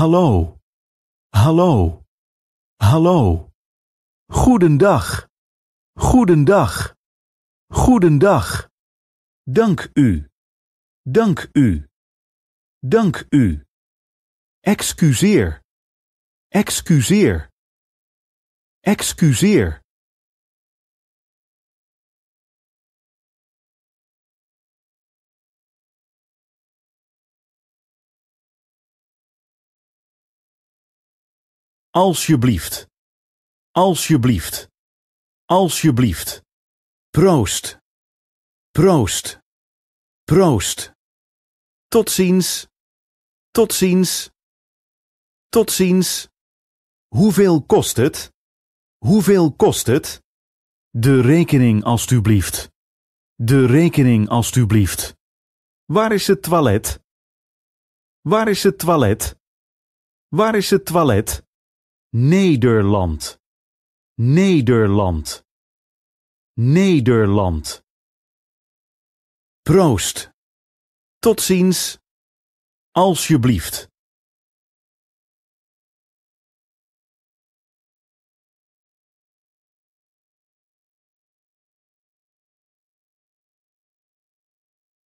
Hallo, hallo, hallo. Goedendag, goedendag, goedendag. Dank u, dank u, dank u. Excuseer, excuseer, excuseer. Alsjeblieft. Alsjeblieft. Alsjeblieft. Proost. Proost. Proost. Tot ziens. Tot ziens. Tot ziens. Hoeveel kost het? Hoeveel kost het? De rekening alstublieft. De rekening alstublieft. Waar is het toilet? Waar is het toilet? Waar is het toilet? Nederland, Nederland, Nederland. Proost. Tot ziens. Alsjeblieft.